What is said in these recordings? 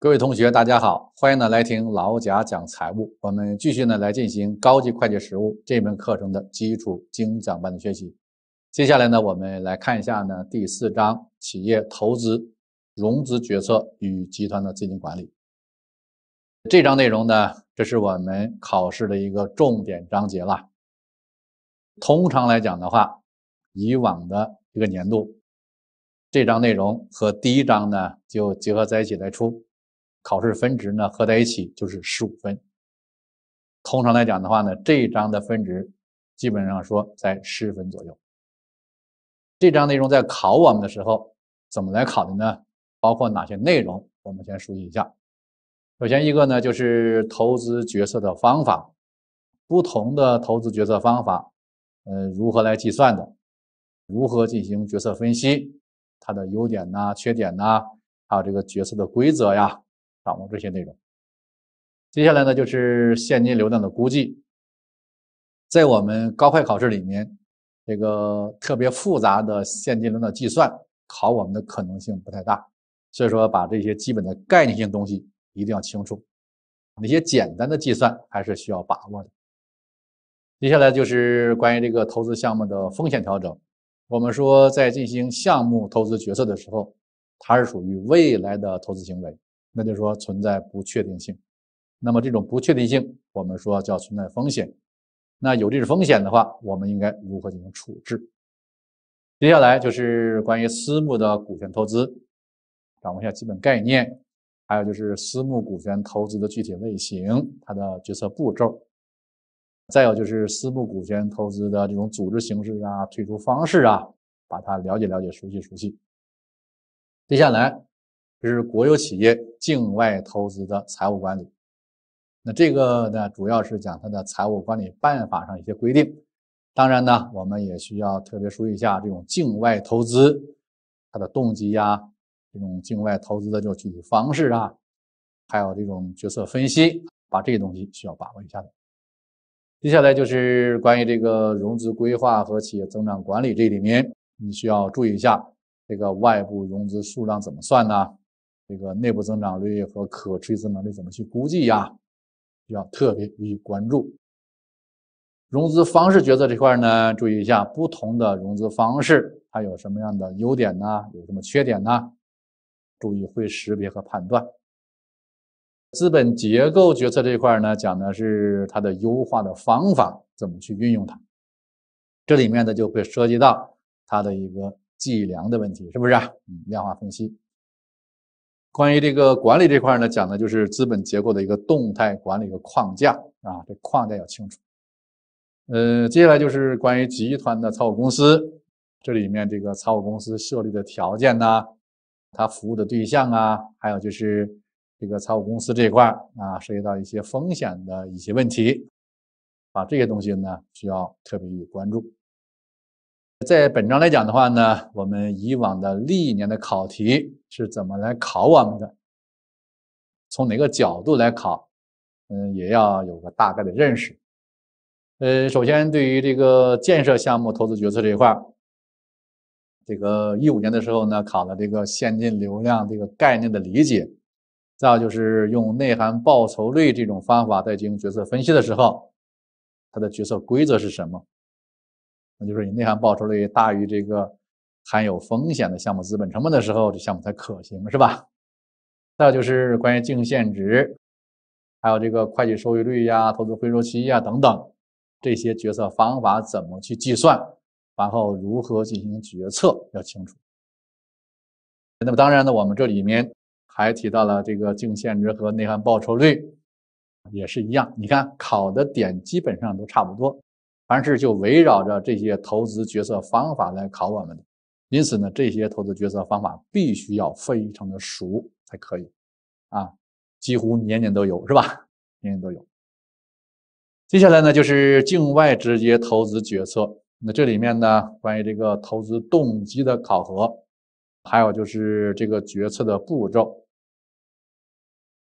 各位同学，大家好，欢迎呢来听老贾讲财务。我们继续呢来进行高级会计实务这门课程的基础精讲班的学习。接下来呢，我们来看一下呢第四章企业投资、融资决策与集团的资金管理。这章内容呢，这是我们考试的一个重点章节了。通常来讲的话，以往的一个年度，这章内容和第一章呢就结合在一起来出。考试分值呢，合在一起就是十五分。通常来讲的话呢，这一章的分值基本上说在十分左右。这章内容在考我们的时候，怎么来考的呢？包括哪些内容？我们先梳理一下。首先一个呢，就是投资决策的方法，不同的投资决策方法，嗯，如何来计算的？如何进行决策分析？它的优点呐、缺点呐，还有这个决策的规则呀？掌握这些内容，接下来呢就是现金流量的估计。在我们高会考试里面，这个特别复杂的现金流的计算考我们的可能性不太大，所以说把这些基本的概念性东西一定要清楚。那些简单的计算还是需要把握的。接下来就是关于这个投资项目的风险调整。我们说在进行项目投资决策的时候，它是属于未来的投资行为。那就说存在不确定性，那么这种不确定性，我们说叫存在风险。那有这种风险的话，我们应该如何进行处置？接下来就是关于私募的股权投资，掌握一下基本概念，还有就是私募股权投资的具体类型、它的决策步骤，再有就是私募股权投资的这种组织形式啊、退出方式啊，把它了解了解、熟悉熟悉。接下来就是国有企业。境外投资的财务管理，那这个呢，主要是讲它的财务管理办法上一些规定。当然呢，我们也需要特别注意一下这种境外投资它的动机呀，这种境外投资的这种具体方式啊，还有这种决策分析，把这些东西需要把握一下的。接下来就是关于这个融资规划和企业增长管理这里面，你需要注意一下这个外部融资数量怎么算呢？这个内部增长率和可续资能力怎么去估计呀？要特别予以关注。融资方式决策这块呢，注意一下不同的融资方式它有什么样的优点呢？有什么缺点呢？注意会识别和判断。资本结构决策这块呢，讲的是它的优化的方法，怎么去运用它？这里面呢就会涉及到它的一个计量的问题，是不是？嗯，量化分析。关于这个管理这块呢，讲的就是资本结构的一个动态管理的框架啊，这框架要清楚。呃，接下来就是关于集团的财务公司，这里面这个财务公司设立的条件呐，它服务的对象啊，还有就是这个财务公司这一块啊，涉及到一些风险的一些问题，啊，这些东西呢，需要特别予以关注。在本章来讲的话呢，我们以往的历年的考题是怎么来考我们的？从哪个角度来考？嗯，也要有个大概的认识。呃，首先对于这个建设项目投资决策这一块这个一五年的时候呢，考了这个现金流量这个概念的理解；再有就是用内涵报酬率这种方法在进行决策分析的时候，它的决策规则是什么？那就是你内涵报酬率大于这个含有风险的项目资本成本的时候，这项目才可行，是吧？再有就是关于净现值，还有这个会计收益率呀、投资回收期呀等等这些决策方法怎么去计算，然后如何进行决策要清楚。那么当然呢，我们这里面还提到了这个净现值和内涵报酬率，也是一样。你看考的点基本上都差不多。凡事就围绕着这些投资决策方法来考我们的，因此呢，这些投资决策方法必须要非常的熟才可以，啊，几乎年年都有是吧？年年都有。接下来呢，就是境外直接投资决策。那这里面呢，关于这个投资动机的考核，还有就是这个决策的步骤。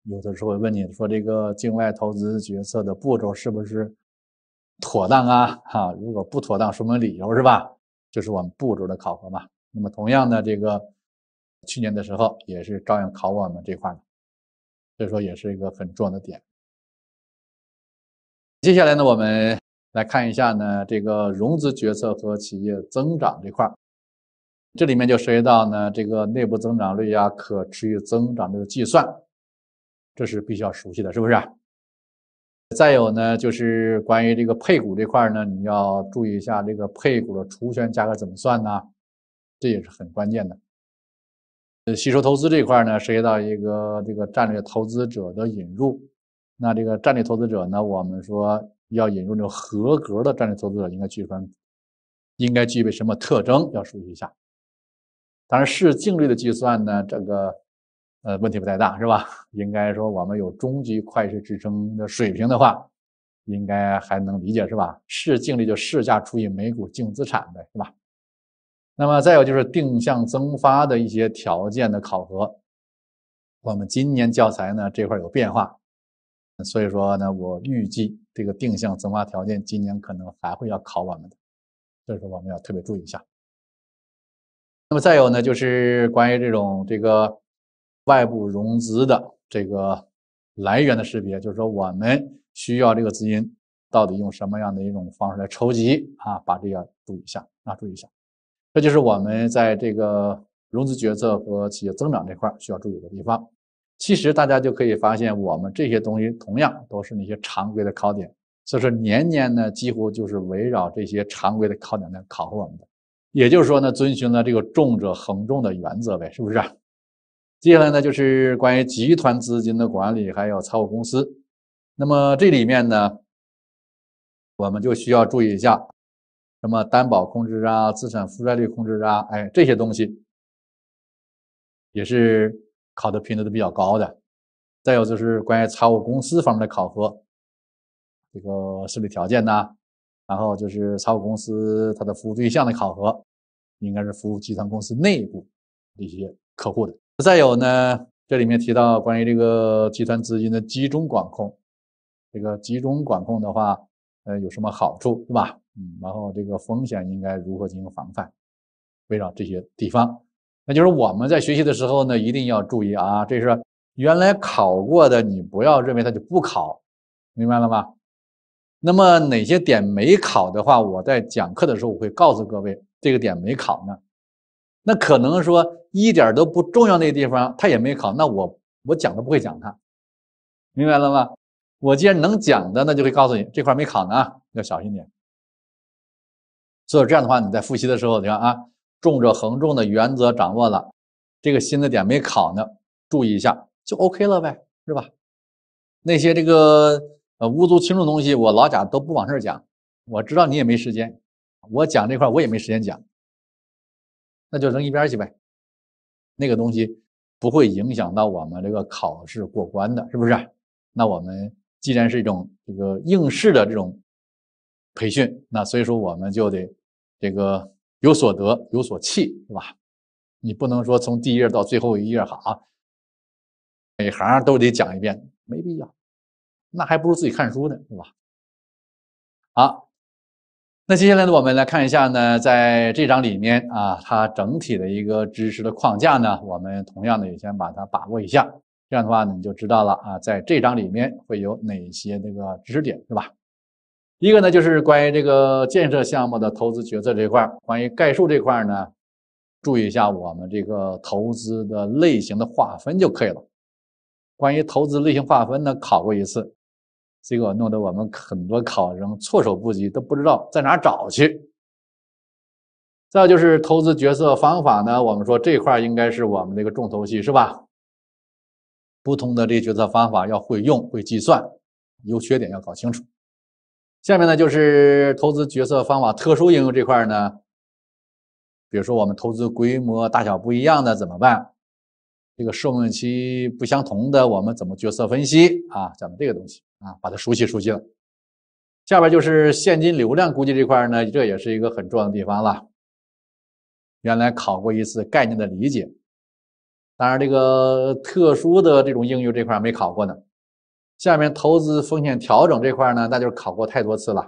有的时候会问你说，这个境外投资决策的步骤是不是？妥当啊，哈！如果不妥当，说明理由是吧？就是我们步骤的考核嘛。那么同样的，这个去年的时候也是照样考我们这块，所以说也是一个很重要的点。接下来呢，我们来看一下呢，这个融资决策和企业增长这块，这里面就涉及到呢，这个内部增长率啊、可持续增长这个计算，这是必须要熟悉的是不是？再有呢，就是关于这个配股这块呢，你要注意一下这个配股的除权价格怎么算呢？这也是很关键的。呃，吸收投资这块呢，涉及到一个这个战略投资者的引入。那这个战略投资者呢，我们说要引入这种合格的战略投资者，应该具备应该具备什么特征？要熟悉一下。当然，市净率的计算呢，这个。呃，问题不太大，是吧？应该说我们有中级会计职称的水平的话，应该还能理解，是吧？市净率就市价除以每股净资产呗，是吧？那么再有就是定向增发的一些条件的考核，我们今年教材呢这块有变化，所以说呢，我预计这个定向增发条件今年可能还会要考我们的，所以说我们要特别注意一下。那么再有呢，就是关于这种这个。外部融资的这个来源的识别，就是说我们需要这个资金到底用什么样的一种方式来筹集啊？把这要注意一下啊，注意一下。这就是我们在这个融资决策和企业增长这块需要注意的地方。其实大家就可以发现，我们这些东西同样都是那些常规的考点。所以说年年呢，几乎就是围绕这些常规的考点来考核我们的。也就是说呢，遵循了这个重者恒重的原则呗，是不是？接下来呢，就是关于集团资金的管理，还有财务公司。那么这里面呢，我们就需要注意一下，什么担保控制啊，资产负债率控制啊，哎，这些东西也是考的频率都比较高的。再有就是关于财务公司方面的考核，这个设立条件呐，然后就是财务公司它的服务对象的考核，应该是服务集团公司内部一些客户的。再有呢，这里面提到关于这个集团资金的集中管控，这个集中管控的话，呃，有什么好处，对吧？嗯，然后这个风险应该如何进行防范？围绕这些地方，那就是我们在学习的时候呢，一定要注意啊，这是原来考过的，你不要认为它就不考，明白了吗？那么哪些点没考的话，我在讲课的时候我会告诉各位，这个点没考呢。那可能说一点都不重要，那地方他也没考，那我我讲都不会讲他，明白了吗？我既然能讲的，那就会告诉你这块没考呢，要小心点。所以这样的话，你在复习的时候，你看啊，重者恒重的原则掌握了，这个新的点没考呢，注意一下就 OK 了呗，是吧？那些这个呃无足轻重的东西，我老贾都不往这儿讲，我知道你也没时间，我讲这块我也没时间讲。那就扔一边去呗，那个东西不会影响到我们这个考试过关的，是不是？那我们既然是一种这个应试的这种培训，那所以说我们就得这个有所得有所弃，是吧？你不能说从第一页到最后一页，好，每行都得讲一遍，没必要，那还不如自己看书呢，是吧？好。那接下来呢，我们来看一下呢，在这章里面啊，它整体的一个知识的框架呢，我们同样的也先把它把握一下。这样的话呢，你就知道了啊，在这章里面会有哪些那个知识点，是吧？一个呢就是关于这个建设项目的投资决策这块，关于概述这块呢，注意一下我们这个投资的类型的划分就可以了。关于投资类型划分呢，考过一次。结果弄得我们很多考生措手不及，都不知道在哪找去。再就是投资决策方法呢，我们说这块应该是我们这个重头戏，是吧？不同的这决策方法要会用会计算，优缺点要搞清楚。下面呢就是投资决策方法特殊应用这块呢，比如说我们投资规模大小不一样的怎么办？这个寿命期不相同的，我们怎么决策分析啊？讲的这个东西。啊，把它熟悉熟悉了。下边就是现金流量估计这块呢，这也是一个很重要的地方了。原来考过一次概念的理解，当然这个特殊的这种应用这块没考过呢。下面投资风险调整这块呢，那就是考过太多次了，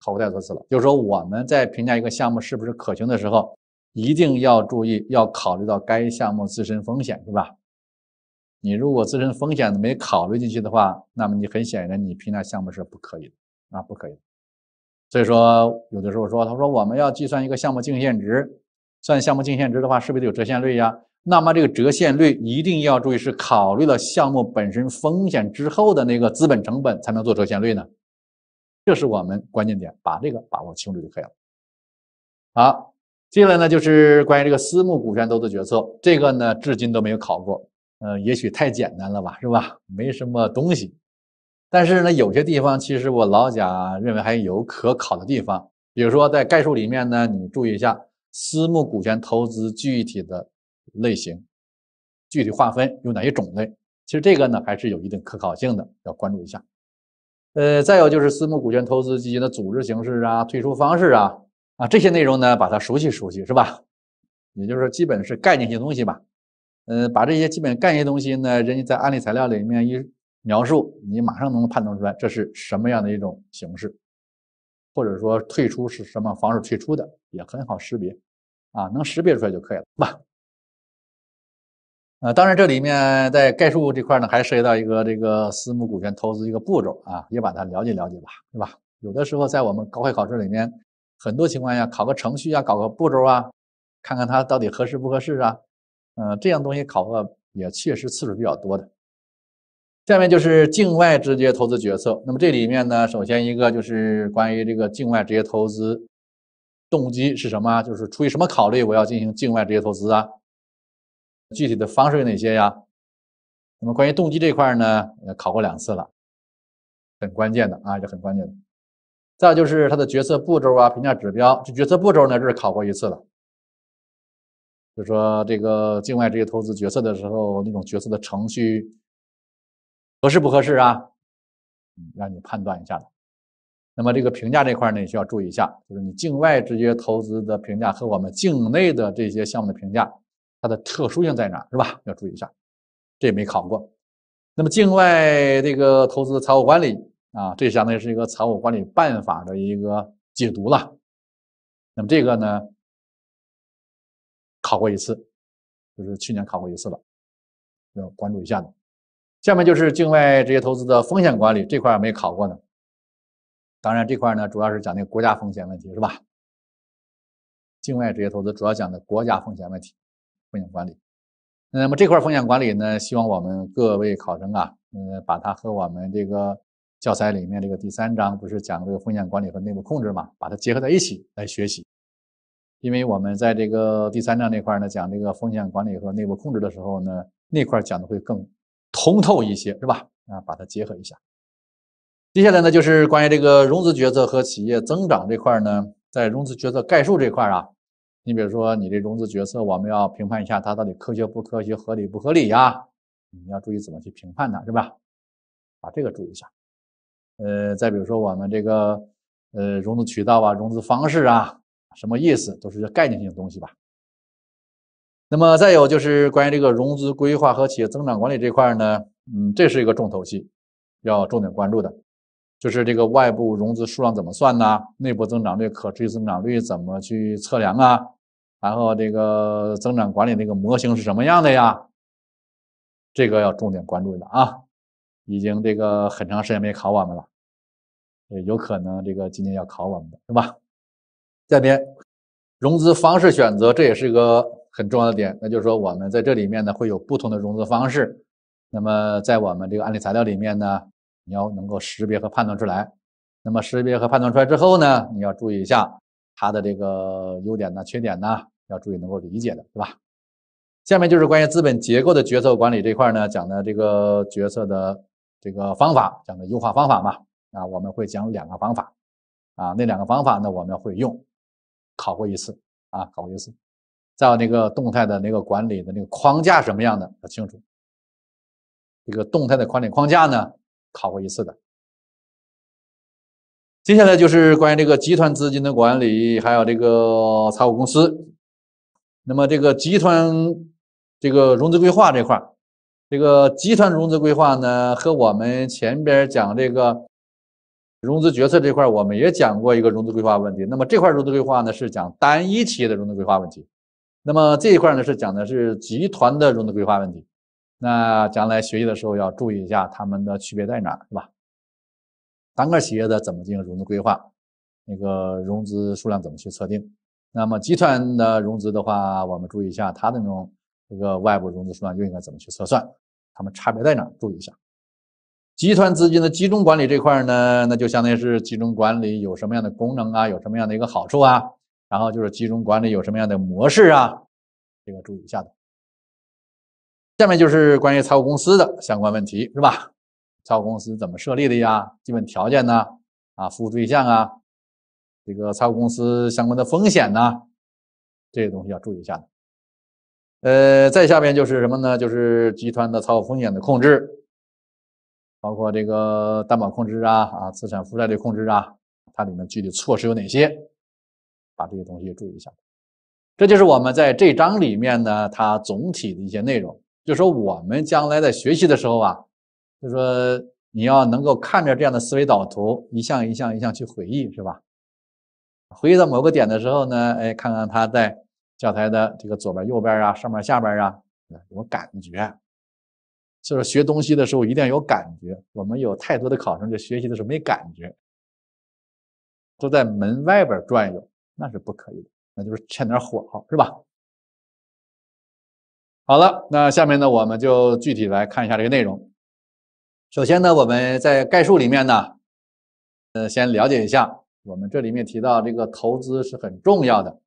考过太多次了。就是说我们在评价一个项目是不是可行的时候，一定要注意要考虑到该项目自身风险，是吧？你如果自身风险没考虑进去的话，那么你很显然你评价项目是不可以的，啊，不可以。所以说，有的时候说，他说我们要计算一个项目净现值，算项目净现值的话，是不是得有折现率呀？那么这个折现率一定要注意是考虑了项目本身风险之后的那个资本成本才能做折现率呢？这是我们关键点，把这个把握清楚就可以了。好，接下来呢就是关于这个私募股权投资决策，这个呢至今都没有考过。呃，也许太简单了吧，是吧？没什么东西。但是呢，有些地方其实我老贾认为还有可考的地方。比如说在概述里面呢，你注意一下私募股权投资具体的类型、具体划分有哪些种类。其实这个呢还是有一定可考性的，要关注一下。呃，再有就是私募股权投资基金的组织形式啊、退出方式啊啊这些内容呢，把它熟悉熟悉，是吧？也就是说，基本是概念性东西吧。呃，把这些基本概念东西呢，人家在案例材料里面一描述，你马上能判断出来这是什么样的一种形式，或者说退出是什么方式退出的，也很好识别，啊，能识别出来就可以了吧。呃，当然这里面在概述这块呢，还涉及到一个这个私募股权投资一个步骤啊，也把它了解了解吧，对吧？有的时候在我们高会考试里面，很多情况下考个程序啊，搞个步骤啊，看看它到底合适不合适啊。嗯，这样东西考核也确实次数比较多的。下面就是境外直接投资决策。那么这里面呢，首先一个就是关于这个境外直接投资动机是什么，就是出于什么考虑我要进行境外直接投资啊？具体的方式有哪些呀？那么关于动机这块呢，考过两次了，很关键的啊，这很关键的。再有就是它的决策步骤啊，评价指标。这决策步骤呢，这是考过一次了。就说，这个境外直接投资决策的时候，那种决策的程序合适不合适啊？让你判断一下的。那么这个评价这块呢，需要注意一下，就是你境外直接投资的评价和我们境内的这些项目的评价，它的特殊性在哪是吧？要注意一下，这也没考过。那么境外这个投资财务管理啊，这相当于是一个财务管理办法的一个解读了。那么这个呢？考过一次，就是去年考过一次了，要关注一下的。下面就是境外直接投资的风险管理这块没考过呢。当然这块呢，主要是讲那个国家风险问题，是吧？境外直接投资主要讲的国家风险问题，风险管理。那么这块风险管理呢，希望我们各位考生啊，嗯，把它和我们这个教材里面这个第三章不是讲这个风险管理和内部控制嘛，把它结合在一起来学习。因为我们在这个第三章那块呢，讲这个风险管理和内部控制的时候呢，那块讲的会更通透一些，是吧？啊，把它结合一下。接下来呢，就是关于这个融资决策和企业增长这块呢，在融资决策概述这块啊，你比如说你这融资决策，我们要评判一下它到底科学不科学、合理不合理呀？你要注意怎么去评判它，是吧？把这个注意一下。呃，再比如说我们这个呃融资渠道啊、融资方式啊。什么意思？都是概念性的东西吧。那么再有就是关于这个融资规划和企业增长管理这块呢，嗯，这是一个重头戏，要重点关注的。就是这个外部融资数量怎么算呢？内部增长率、可持续增长率怎么去测量啊？然后这个增长管理那个模型是什么样的呀？这个要重点关注的啊，已经这个很长时间没考我们了，有可能这个今年要考我们的，是吧？下面融资方式选择，这也是一个很重要的点。那就是说，我们在这里面呢，会有不同的融资方式。那么，在我们这个案例材料里面呢，你要能够识别和判断出来。那么，识别和判断出来之后呢，你要注意一下它的这个优点呢、缺点呢，要注意能够理解的，是吧？下面就是关于资本结构的决策管理这块呢，讲的这个决策的这个方法，讲的优化方法嘛。啊，我们会讲两个方法。啊，那两个方法呢，我们会用。考过一次，啊，考过一次。再有那个动态的那个管理的那个框架什么样的，要清楚。这个动态的管理框架呢，考过一次的。接下来就是关于这个集团资金的管理，还有这个财务公司。那么这个集团这个融资规划这块这个集团融资规划呢，和我们前边讲这个。融资决策这块，我们也讲过一个融资规划问题。那么这块融资规划呢，是讲单一企业的融资规划问题。那么这一块呢，是讲的是集团的融资规划问题。那将来学习的时候要注意一下它们的区别在哪，是吧？单个企业的怎么进行融资规划？那个融资数量怎么去测定？那么集团的融资的话，我们注意一下它的那种这个外部融资数量又应该怎么去测算？它们差别在哪？注意一下。集团资金的集中管理这块呢，那就相当于是集中管理有什么样的功能啊，有什么样的一个好处啊，然后就是集中管理有什么样的模式啊，这个注意一下的。下面就是关于财务公司的相关问题，是吧？财务公司怎么设立的呀？基本条件呢？啊，服务对象啊？这个财务公司相关的风险呢？这些东西要注意一下的。呃，再下面就是什么呢？就是集团的财务风险的控制。包括这个担保控制啊，啊，资产负债率控制啊，它里面具体措施有哪些？把这些东西注意一下。这就是我们在这章里面呢，它总体的一些内容。就说我们将来在学习的时候啊，就说你要能够看着这样的思维导图，一项一项一项去回忆，是吧？回忆到某个点的时候呢，哎，看看它在教材的这个左边、右边啊，上面、下边啊，有感觉。就是学东西的时候一定要有感觉。我们有太多的考生在学习的时候没感觉，都在门外边转悠，那是不可以的，那就是欠点火候，是吧？好了，那下面呢，我们就具体来看一下这个内容。首先呢，我们在概述里面呢，呃，先了解一下，我们这里面提到这个投资是很重要的。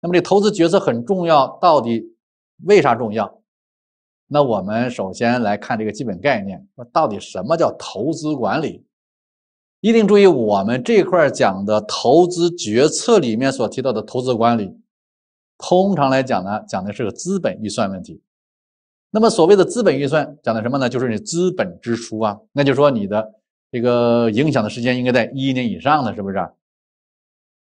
那么这投资决策很重要，到底为啥重要？那我们首先来看这个基本概念，那到底什么叫投资管理？一定注意，我们这块讲的投资决策里面所提到的投资管理，通常来讲呢，讲的是个资本预算问题。那么所谓的资本预算讲的什么呢？就是你资本支出啊，那就说你的这个影响的时间应该在一年以上的是不是？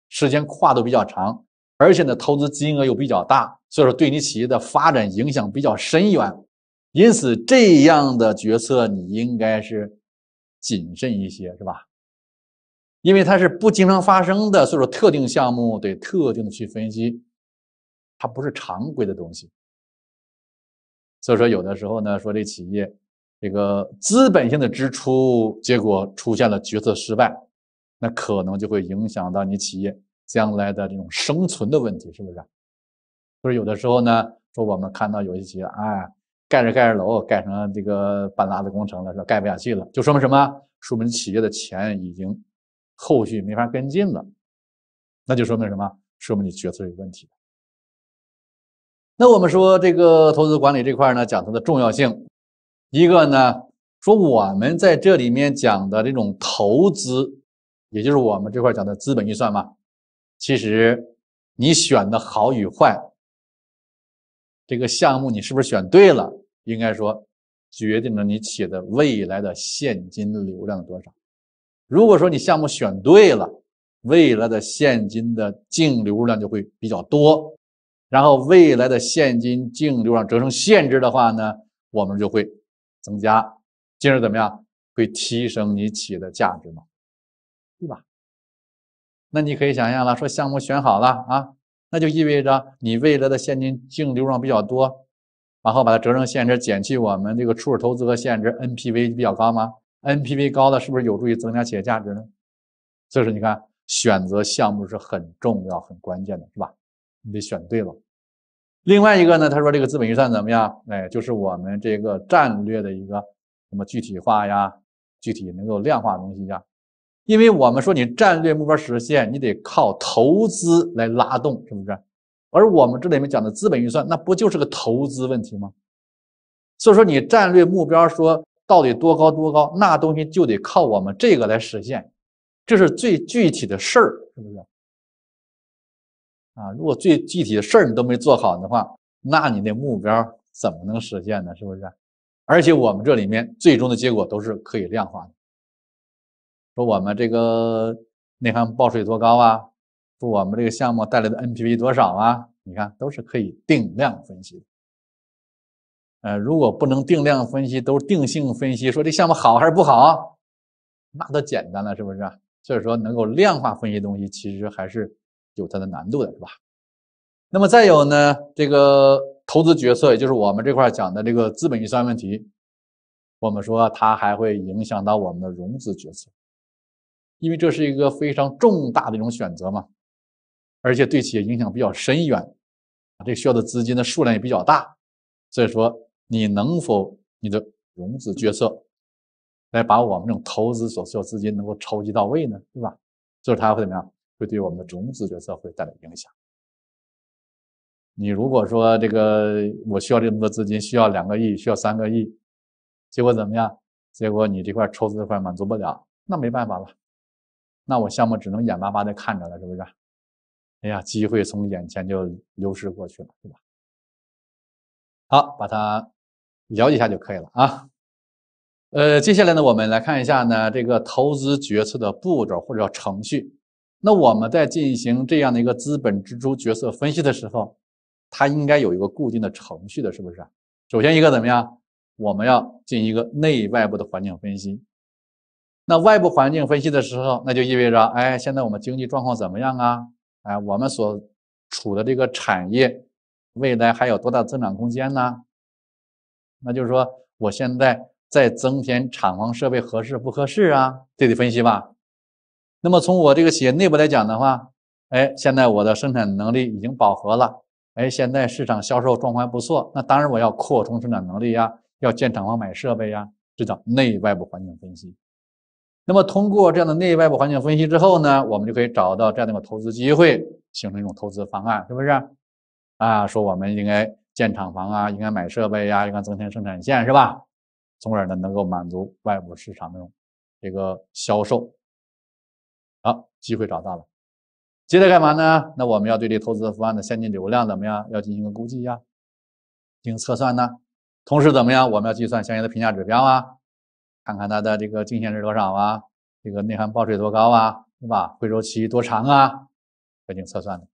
时间跨度比较长，而且呢投资金额又比较大，所以说对你企业的发展影响比较深远。因此，这样的决策你应该是谨慎一些，是吧？因为它是不经常发生的，所以说特定项目得特定的去分析，它不是常规的东西。所以说，有的时候呢，说这企业这个资本性的支出，结果出现了决策失败，那可能就会影响到你企业将来的这种生存的问题，是不是？所以，有的时候呢，说我们看到有一些企业，哎。盖着盖着楼，盖成这个半拉子工程了，是盖不下去了，就说明什么？说明企业的钱已经后续没法跟进了，那就说明什么？说明你决策有问题。那我们说这个投资管理这块呢，讲它的重要性。一个呢，说我们在这里面讲的这种投资，也就是我们这块讲的资本预算嘛，其实你选的好与坏，这个项目你是不是选对了？应该说，决定了你企业的未来的现金流量多少。如果说你项目选对了，未来的现金的净流量就会比较多，然后未来的现金净流量折成现值的话呢，我们就会增加，进而怎么样，会提升你企业的价值嘛，对吧？那你可以想象了，说项目选好了啊，那就意味着你未来的现金净流量比较多。然后把它折成现值，减去我们这个初始投资和现值，NPV 比较高吗？NPV 高的是不是有助于增加企业价值呢？所以说，你看选择项目是很重要、很关键的，是吧？你得选对了。另外一个呢，他说这个资本预算怎么样？哎，就是我们这个战略的一个什么具体化呀、具体能够量化的东西呀。因为我们说你战略目标实现，你得靠投资来拉动，是不是？而我们这里面讲的资本预算，那不就是个投资问题吗？所以说，你战略目标说到底多高多高，那东西就得靠我们这个来实现，这是最具体的事儿，是不是？啊，如果最具体的事儿你都没做好的话，那你的目标怎么能实现呢？是不是？而且我们这里面最终的结果都是可以量化的，说我们这个你看报税多高啊？我们这个项目带来的 n p v 多少啊？你看都是可以定量分析的。呃，如果不能定量分析，都是定性分析，说这项目好还是不好，那都简单了，是不是？所以说能够量化分析东西，其实还是有它的难度的，是吧？那么再有呢，这个投资决策，也就是我们这块讲的这个资本预算问题，我们说它还会影响到我们的融资决策，因为这是一个非常重大的一种选择嘛。而且对企业影响比较深远，啊，这需要的资金的数量也比较大，所以说你能否你的融资决策，来把我们这种投资所需要资金能够筹集到位呢？对吧？就是它会怎么样？会对我们的融资决策会带来影响。你如果说这个我需要这么多资金，需要两个亿，需要三个亿，结果怎么样？结果你这块筹资这块满足不了，那没办法了，那我项目只能眼巴巴的看着了，是不是？哎呀，机会从眼前就流失过去了，对吧？好，把它了解一下就可以了啊。呃，接下来呢，我们来看一下呢，这个投资决策的步骤或者叫程序。那我们在进行这样的一个资本支出决策分析的时候，它应该有一个固定的程序的，是不是？首先一个怎么样？我们要进一个内外部的环境分析。那外部环境分析的时候，那就意味着，哎，现在我们经济状况怎么样啊？哎，我们所处的这个产业未来还有多大增长空间呢？那就是说，我现在在增添厂房设备合适不合适啊？这得分析吧。那么从我这个企业内部来讲的话，哎，现在我的生产能力已经饱和了，哎，现在市场销售状况不错，那当然我要扩充生产能力呀，要建厂房、买设备呀，这叫内外部环境分析。那么通过这样的内外部环境分析之后呢，我们就可以找到这样的一个投资机会，形成一种投资方案，是不是？啊，说我们应该建厂房啊，应该买设备呀，应该增添生产线是吧？从而呢能够满足外部市场的这个销售。好，机会找到了，接着干嘛呢？那我们要对这投资方案的现金流量怎么样？要进行一个估计呀，进行测算呢？同时怎么样？我们要计算相应的评价指标啊。看看它的这个净现值多少啊，这个内涵报税多高啊，对吧？回收期多长啊？进行测算的。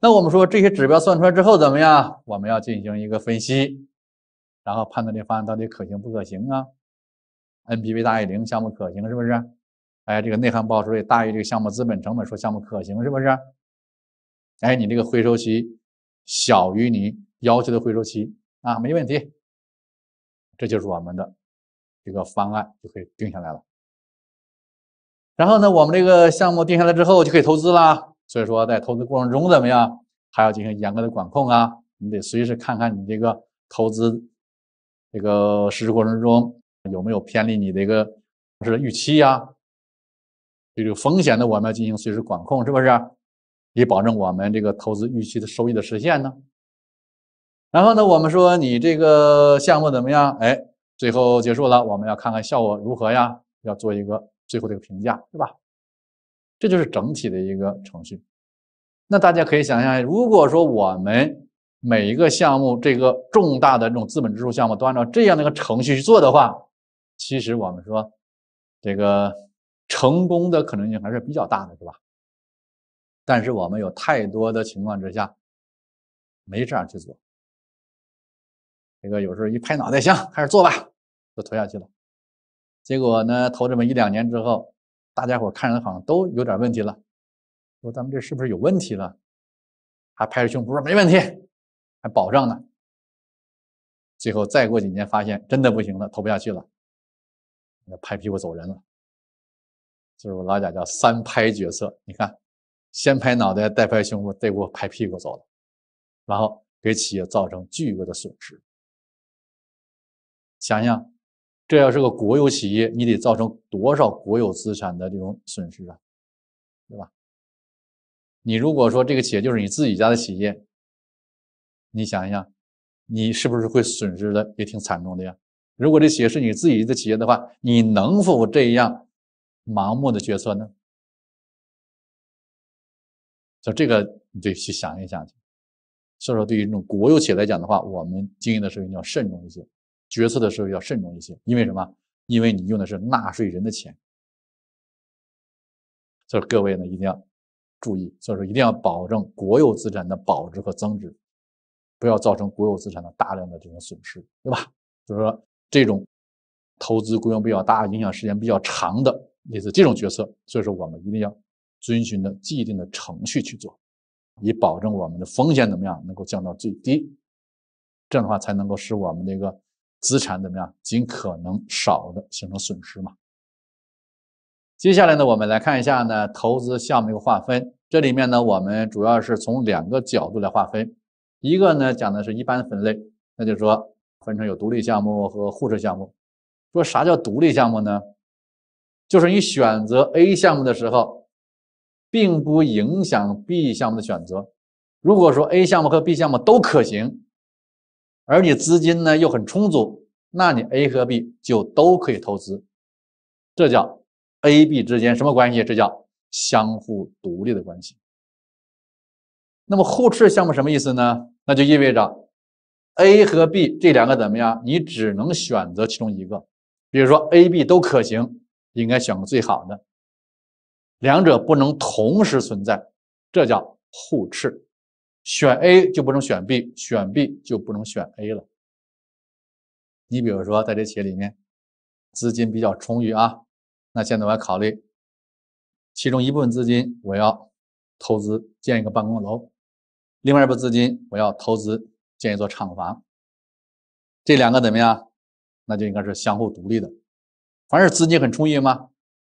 那我们说这些指标算出来之后怎么样？我们要进行一个分析，然后判断这方案到底可行不可行啊？NPV 大于零，项目可行是不是？哎，这个内涵报税大于这个项目资本成本，说项目可行是不是？哎，你这个回收期小于你要求的回收期啊，没问题。这就是我们的。这个方案就可以定下来了，然后呢，我们这个项目定下来之后就可以投资啦。所以说，在投资过程中怎么样，还要进行严格的管控啊！你得随时看看你这个投资这个实施过程中有没有偏离你的一个是预期呀？这个风险的我们要进行随时管控，是不是？以保证我们这个投资预期的收益的实现呢？然后呢，我们说你这个项目怎么样？哎。最后结束了，我们要看看效果如何呀？要做一个最后的一个评价，对吧？这就是整体的一个程序。那大家可以想象，如果说我们每一个项目，这个重大的这种资本支出项目，都按照这样的一个程序去做的话，其实我们说这个成功的可能性还是比较大的，对吧？但是我们有太多的情况之下没这样去做，这个有时候一拍脑袋，行，开始做吧。投下去了，结果呢？投这么一两年之后，大家伙看着好像都有点问题了，说咱们这是不是有问题了？还拍着胸脯说没问题，还保障呢。最后再过几年发现真的不行了，投不下去了，那拍屁股走人了。就是我老贾叫“三拍”决策，你看，先拍脑袋，再拍胸脯，再给我拍屁股走了，然后给企业造成巨额的损失。想想。这要是个国有企业，你得造成多少国有资产的这种损失啊，对吧？你如果说这个企业就是你自己家的企业，你想一想，你是不是会损失的也挺惨重的呀？如果这企业是你自己的企业的话，你能否这样盲目的决策呢？就这个，你得去想一想去。所以说，对于这种国有企业来讲的话，我们经营的时候要慎重一些。决策的时候要慎重一些，因为什么？因为你用的是纳税人的钱，所以各位呢一定要注意，所以说一定要保证国有资产的保值和增值，不要造成国有资产的大量的这种损失，对吧？所以说这种投资规模比较大、影响时间比较长的，类似这种决策，所以说我们一定要遵循的既定的程序去做，以保证我们的风险怎么样能够降到最低，这样的话才能够使我们这个。资产怎么样？尽可能少的形成损失嘛。接下来呢，我们来看一下呢投资项目一个划分。这里面呢，我们主要是从两个角度来划分。一个呢，讲的是一般分类，那就是说分成有独立项目和互斥项目。说啥叫独立项目呢？就是你选择 A 项目的时候，并不影响 B 项目的选择。如果说 A 项目和 B 项目都可行。而你资金呢又很充足，那你 A 和 B 就都可以投资，这叫 A、B 之间什么关系？这叫相互独立的关系。那么互斥项目什么意思呢？那就意味着 A 和 B 这两个怎么样？你只能选择其中一个，比如说 A、B 都可行，应该选个最好的，两者不能同时存在，这叫互斥。选 A 就不能选 B，选 B 就不能选 A 了。你比如说，在这企业里面，资金比较充裕啊，那现在我要考虑，其中一部分资金我要投资建一个办公楼，另外一部分资金我要投资建一座厂房。这两个怎么样？那就应该是相互独立的。凡是资金很充裕吗？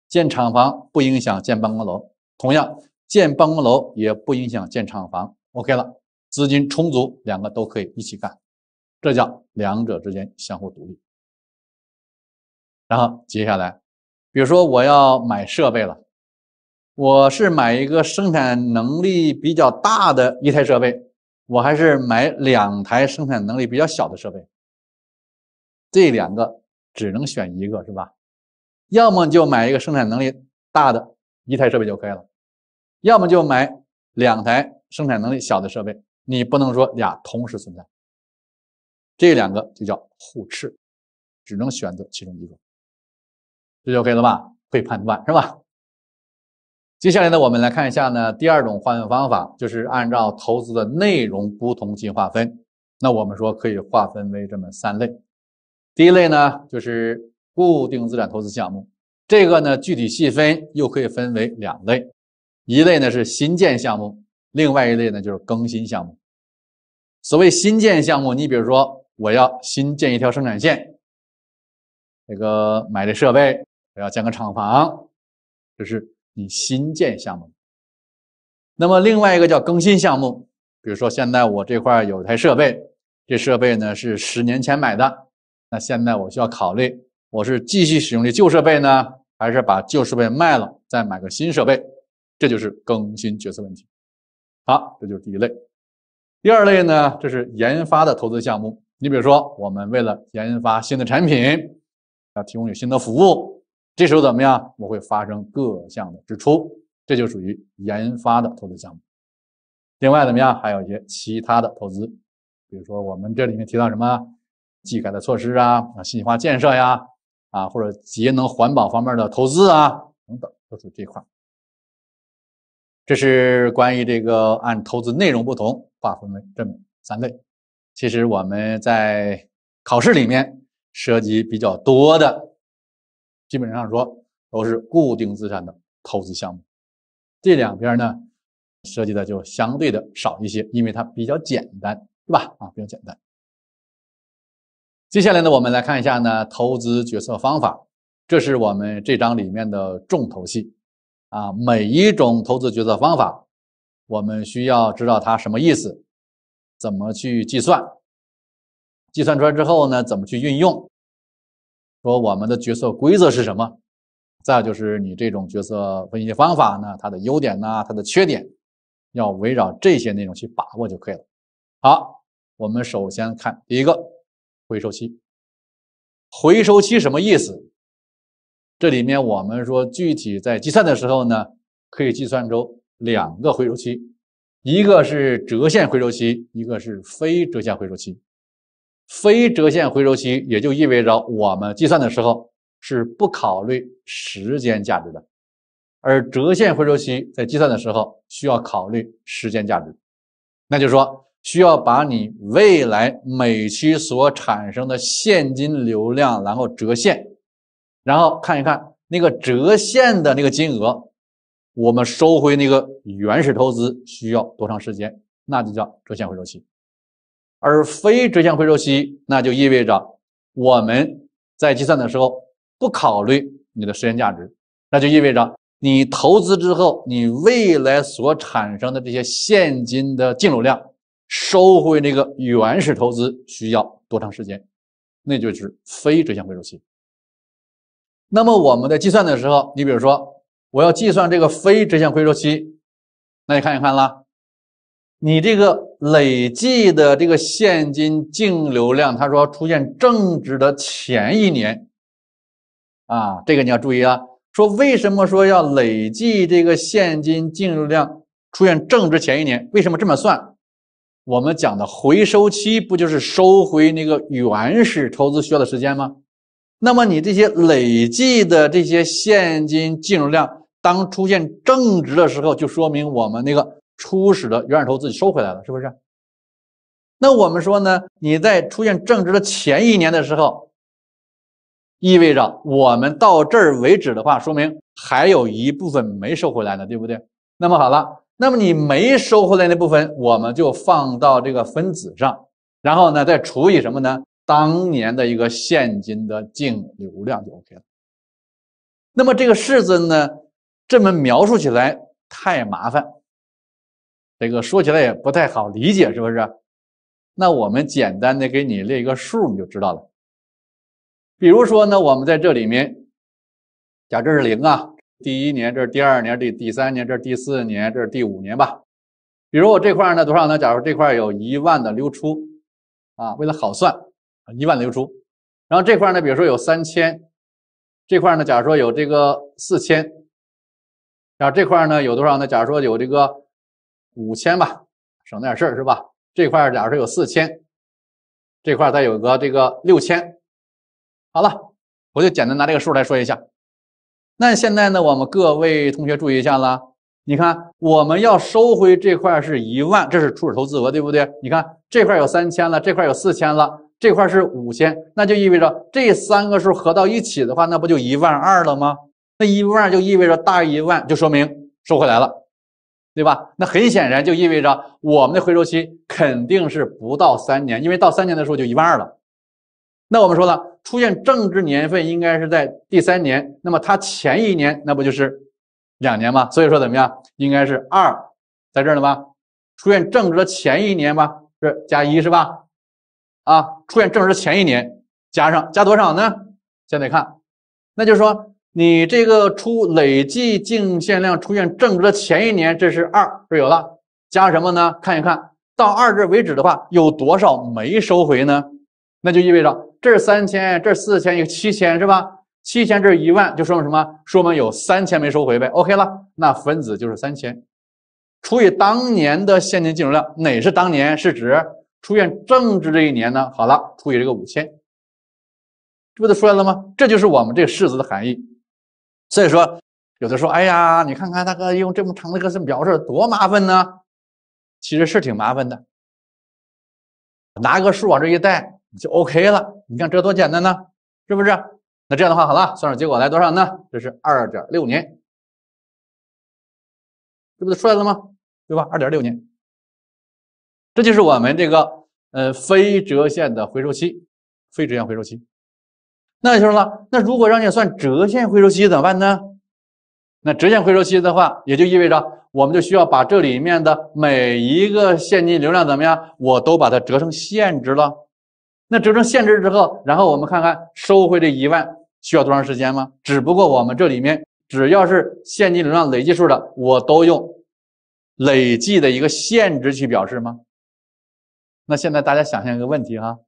建厂房不影响建办公楼，同样建办公楼也不影响建厂房。OK 了，资金充足，两个都可以一起干，这叫两者之间相互独立。然后接下来，比如说我要买设备了，我是买一个生产能力比较大的一台设备，我还是买两台生产能力比较小的设备？这两个只能选一个是吧？要么就买一个生产能力大的一台设备就可以了，要么就买两台。生产能力小的设备，你不能说俩同时存在，这两个就叫互斥，只能选择其中一种，这就 ok 了吧？会判断是吧？接下来呢，我们来看一下呢，第二种划分方法就是按照投资的内容不同进行划分。那我们说可以划分为这么三类，第一类呢就是固定资产投资项目，这个呢具体细分又可以分为两类，一类呢是新建项目。另外一类呢，就是更新项目。所谓新建项目，你比如说我要新建一条生产线，这个买这设备，我要建个厂房，这是你新建项目。那么另外一个叫更新项目，比如说现在我这块有一台设备，这设备呢是十年前买的，那现在我需要考虑，我是继续使用这旧设备呢，还是把旧设备卖了再买个新设备？这就是更新决策问题。好，这就是第一类。第二类呢，这是研发的投资项目。你比如说，我们为了研发新的产品，要提供有新的服务，这时候怎么样？我会发生各项的支出，这就属于研发的投资项目。另外怎么样？还有一些其他的投资，比如说我们这里面提到什么技改的措施啊，啊信息化建设呀，啊或者节能环保方面的投资啊等等，都属于这一块。这是关于这个按投资内容不同划分为这么三类，其实我们在考试里面涉及比较多的，基本上说都是固定资产的投资项目。这两边呢涉及的就相对的少一些，因为它比较简单，对吧？啊，比较简单。接下来呢，我们来看一下呢投资决策方法，这是我们这章里面的重头戏。啊，每一种投资决策方法，我们需要知道它什么意思，怎么去计算，计算出来之后呢，怎么去运用？说我们的决策规则是什么？再就是你这种决策分析方法呢，它的优点呢，它的缺点，要围绕这些内容去把握就可以了。好，我们首先看第一个回收期，回收期什么意思？这里面我们说，具体在计算的时候呢，可以计算出两个回收期，一个是折现回收期，一个是非折现回收期。非折现回收期也就意味着我们计算的时候是不考虑时间价值的，而折现回收期在计算的时候需要考虑时间价值，那就说需要把你未来每期所产生的现金流量然后折现。然后看一看那个折现的那个金额，我们收回那个原始投资需要多长时间，那就叫折现回收期，而非折现回收期，那就意味着我们在计算的时候不考虑你的时间价值，那就意味着你投资之后，你未来所产生的这些现金的净流量收回那个原始投资需要多长时间，那就是非折现回收期。那么我们在计算的时候，你比如说我要计算这个非直线回收期，那你看一看啦，你这个累计的这个现金净流量，他说出现正值的前一年，啊，这个你要注意啊。说为什么说要累计这个现金净流量出现正值前一年？为什么这么算？我们讲的回收期不就是收回那个原始投资需要的时间吗？那么你这些累计的这些现金净流量，当出现正值的时候，就说明我们那个初始的原始投资已收回来了，是不是？那我们说呢，你在出现正值的前一年的时候，意味着我们到这儿为止的话，说明还有一部分没收回来呢，对不对？那么好了，那么你没收回来那部分，我们就放到这个分子上，然后呢，再除以什么呢？当年的一个现金的净流量就 OK 了。那么这个式子呢，这么描述起来太麻烦，这个说起来也不太好理解，是不是？那我们简单的给你列一个数，你就知道了。比如说呢，我们在这里面，假设是零啊，第一年这是第二年第第三年这是第四年这是第五年吧。比如我这块呢多少呢？假如这块有一万的流出，啊，为了好算。一万流出，然后这块呢，比如说有三千，这块呢，假如说有这个四千，然后这块呢有多少呢？假如说有这个五千吧，省点事儿是吧？这块假如说有四千，这块再有个这个六千，好了，我就简单拿这个数来说一下。那现在呢，我们各位同学注意一下了，你看我们要收回这块是一万，这是初始投资额对不对？你看这块有三千了，这块有四千了。这块是五千，那就意味着这三个数合到一起的话，那不就一万二了吗？那一万二就意味着大于一万，就说明收回来了，对吧？那很显然就意味着我们的回收期肯定是不到三年，因为到三年的时候就一万二了。那我们说了，出现正值年份应该是在第三年，那么它前一年那不就是两年吗？所以说怎么样？应该是二，在这儿了吧？出现正值的前一年吧，是加一是吧？啊，出现正值前一年，加上加多少呢？现在看，那就是说你这个出累计净现量出现正值的前一年，这是二，是有了。加什么呢？看一看到二这为止的话，有多少没收回呢？那就意味着这是三千，这是四千，有七千是吧？七千这一万就说明什么？说明有三千没收回呗。OK 了，那分子就是三千，除以当年的现金净流量，哪是当年？是指？出现政治这一年呢？好了，除以这个五千，这不就出来了吗？这就是我们这个式子的含义。所以说，有的说：“哎呀，你看看那个用这么长的个式表示多麻烦呢。”其实是挺麻烦的，拿个数往这一代就 OK 了。你看这多简单呢，是不是？那这样的话好了，算算结果来多少呢？这是二点六年，这不就出来了吗？对吧？二点六年。这就是我们这个呃非折现的回收期，非折现回收期。那说是么？那如果让你算折现回收期怎么办呢？那折现回收期的话，也就意味着我们就需要把这里面的每一个现金流量怎么样，我都把它折成现值了。那折成现值之后，然后我们看看收回这一万需要多长时间吗？只不过我们这里面只要是现金流量累计数的，我都用累计的一个现值去表示吗？那现在大家想象一个问题哈，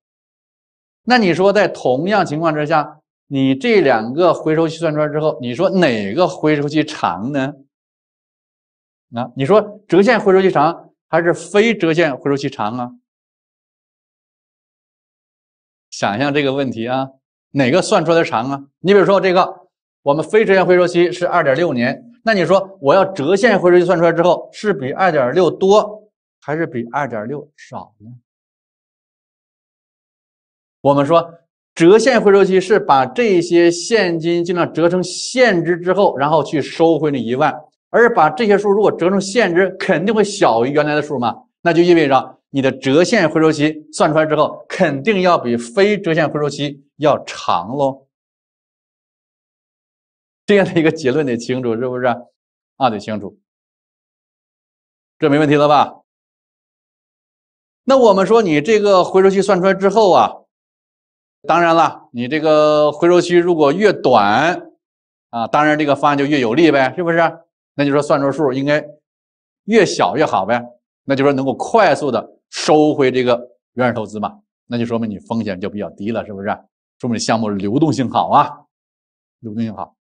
那你说在同样情况之下，你这两个回收期算出来之后，你说哪个回收期长呢？啊，你说折现回收期长还是非折现回收期长啊？想象这个问题啊，哪个算出来长啊？你比如说这个，我们非折现回收期是二点六年，那你说我要折现回收期算出来之后是比二点六多还是比二点六少呢？我们说，折现回收期是把这些现金尽量折成现值之后，然后去收回那一万。而把这些数如果折成现值，肯定会小于原来的数嘛？那就意味着你的折现回收期算出来之后，肯定要比非折现回收期要长喽。这样的一个结论得清楚，是不是？啊，得清楚，这没问题了吧？那我们说你这个回收期算出来之后啊。当然了，你这个回收期如果越短，啊，当然这个方案就越有利呗，是不是？那就说算着数，应该越小越好呗。那就说能够快速的收回这个原始投资嘛，那就说明你风险就比较低了，是不是？说明你项目流动性好啊，流动性好。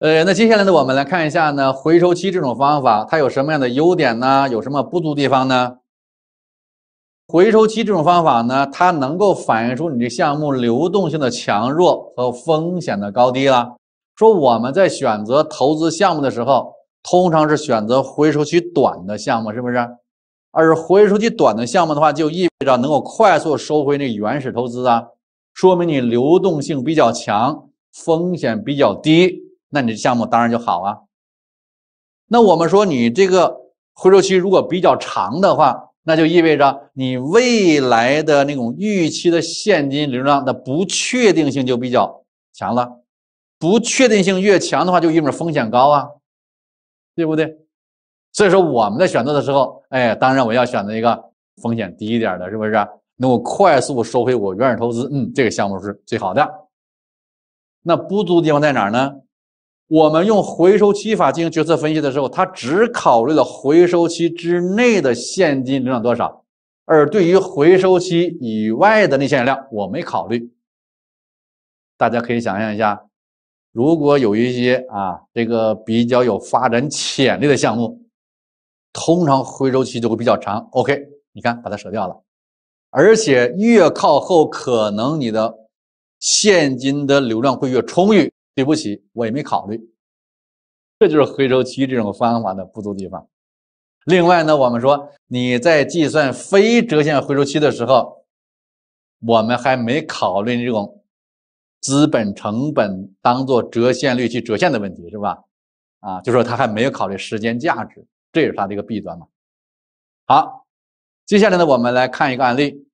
呃，那接下来呢，我们来看一下呢，回收期这种方法它有什么样的优点呢？有什么不足地方呢？回收期这种方法呢，它能够反映出你这项目流动性的强弱和风险的高低了。说我们在选择投资项目的时候，通常是选择回收期短的项目，是不是？而回收期短的项目的话，就意味着能够快速收回那原始投资啊，说明你流动性比较强，风险比较低，那你这项目当然就好啊。那我们说你这个回收期如果比较长的话，那就意味着你未来的那种预期的现金流量的不确定性就比较强了，不确定性越强的话，就意味着风险高啊，对不对？所以说我们在选择的时候，哎，当然我要选择一个风险低一点的，是不是？那我快速收回我原始投资，嗯，这个项目是最好的。那不足的地方在哪儿呢？我们用回收期法进行决策分析的时候，它只考虑了回收期之内的现金流量多少，而对于回收期以外的那现金量，我没考虑。大家可以想象一下，如果有一些啊这个比较有发展潜力的项目，通常回收期就会比较长。OK，你看把它舍掉了，而且越靠后，可能你的现金的流量会越充裕。对不起，我也没考虑，这就是回收期这种方法的不足地方。另外呢，我们说你在计算非折现回收期的时候，我们还没考虑这种资本成本当做折现率去折现的问题，是吧？啊，就说他还没有考虑时间价值，这也是它的一个弊端嘛。好，接下来呢，我们来看一个案例。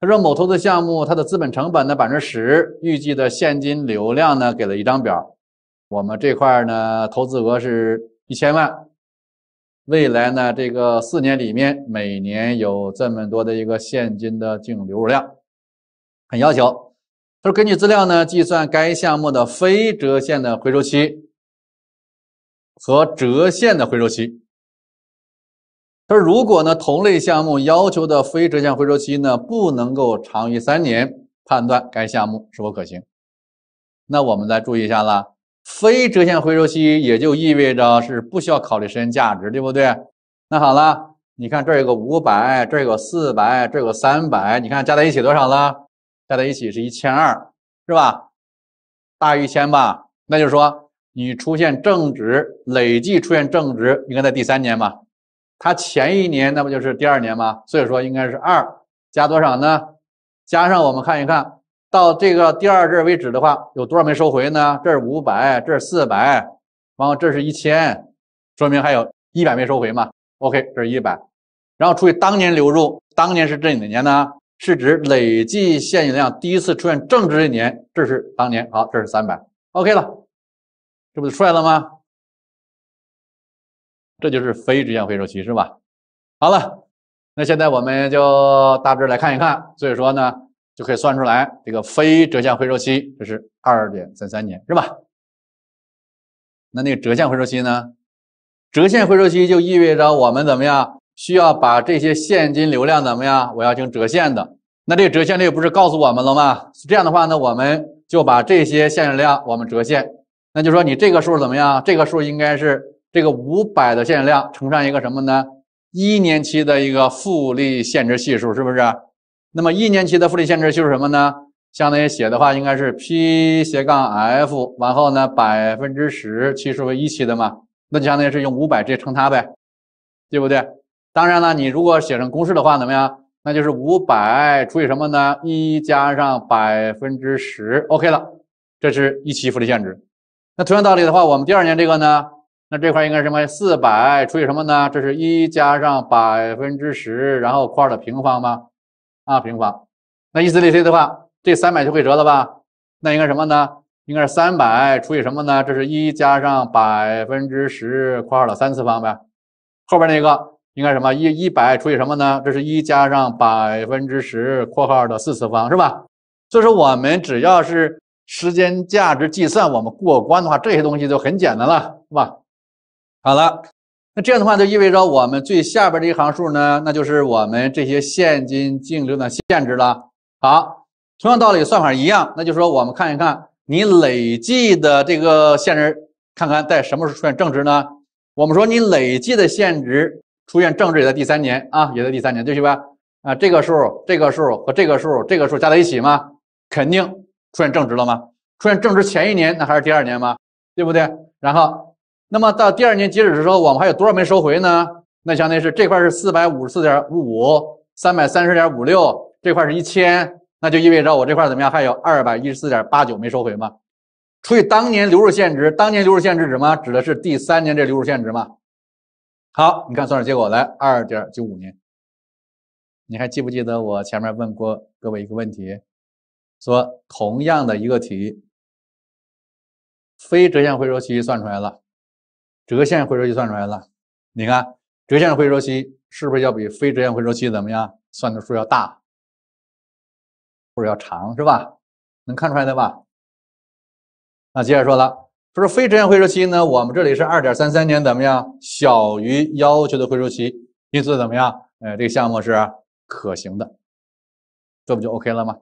他说某投资项目，它的资本成本呢百分之十，预计的现金流量呢给了一张表。我们这块呢，投资额是一千万，未来呢这个四年里面每年有这么多的一个现金的净流入量。很要求，他说根据资料呢计算该项目的非折现的回收期和折现的回收期。他说：“如果呢，同类项目要求的非折现回收期呢，不能够长于三年，判断该项目是否可行。那我们再注意一下了，非折现回收期也就意味着是不需要考虑时间价值，对不对？那好了，你看这有个五百，这有个四百，这有个三百，你看加在一起多少了？加在一起是一千二，是吧？大于一千吧？那就是说，你出现正值，累计出现正值应该在第三年吧？”它前一年那不就是第二年吗？所以说应该是二加多少呢？加上我们看一看到这个第二阵为止的话，有多少没收回呢？这是五百，这是四百，然后这是一千，说明还有一百没收回嘛。OK，这是一百，然后除以当年流入，当年是这哪年呢？是指累计现金量第一次出现正值一年，这是当年。好，这是三百，OK 了，这不就出来了吗？这就是非折现回收期，是吧？好了，那现在我们就大致来看一看。所以说呢，就可以算出来这个非折现回收期，这是二点三三年，是吧？那那个折现回收期呢？折现回收期就意味着我们怎么样？需要把这些现金流量怎么样？我要进行折现的。那这个折现率不是告诉我们了吗？这样的话呢，我们就把这些现金流量我们折现。那就说你这个数怎么样？这个数应该是。这个五百的限量乘上一个什么呢？一年期的一个复利限制系数是不是？那么一年期的复利限制系数什么呢？相当于写的话应该是 P 斜杠 F，然后呢百分之十，其实为一期的嘛，那就相当于是用五百接乘它呗，对不对？当然了，你如果写成公式的话，怎么样？那就是五百除以什么呢？一加上百分之十，OK 了，这是一期复利限制。那同样道理的话，我们第二年这个呢？那这块应该什么？四百除以什么呢？这是一加上百分之十，然后括号的平方吗？啊，平方。那以此类推的话，这三百就会折了吧？那应该什么呢？应该是三百除以什么呢？这是一加上百分之十括号的三次方呗。后边那个应该什么？一一百除以什么呢？这是一加上百分之十括号的四次方是吧？所以说我们只要是时间价值计算，我们过关的话，这些东西就很简单了，是吧？好了，那这样的话就意味着我们最下边这一行数呢，那就是我们这些现金净流量的限值了。好，同样道理，算法一样，那就说我们看一看你累计的这个限值，看看在什么时候出现正值呢？我们说你累计的限值出现正值也在第三年啊，也在第三年，对吧？啊，这个数、这个数和这个数、这个数加在一起嘛，肯定出现正值了吗？出现正值前一年，那还是第二年吗？对不对？然后。那么到第二年截止的时候，我们还有多少没收回呢？那相当于是这块是四百五十四点五五，三百三十点五六，这块是一千，那就意味着我这块怎么样还有二百一十四点八九没收回嘛？除以当年流入现值，当年流入现值什么？指的是第三年这流入现值嘛？好，你看算出结果来，二点九五年。你还记不记得我前面问过各位一个问题，说同样的一个题，非折现回收期算出来了？折线回收期算出来了，你看折线回收期是不是要比非折线回收期怎么样算的数要大，或者要长是吧？能看出来的吧？那接着说了，说非折线回收期呢，我们这里是二点三三年怎么样，小于要求的回收期，因此怎么样，呃，这个项目是可行的，这不就 OK 了吗？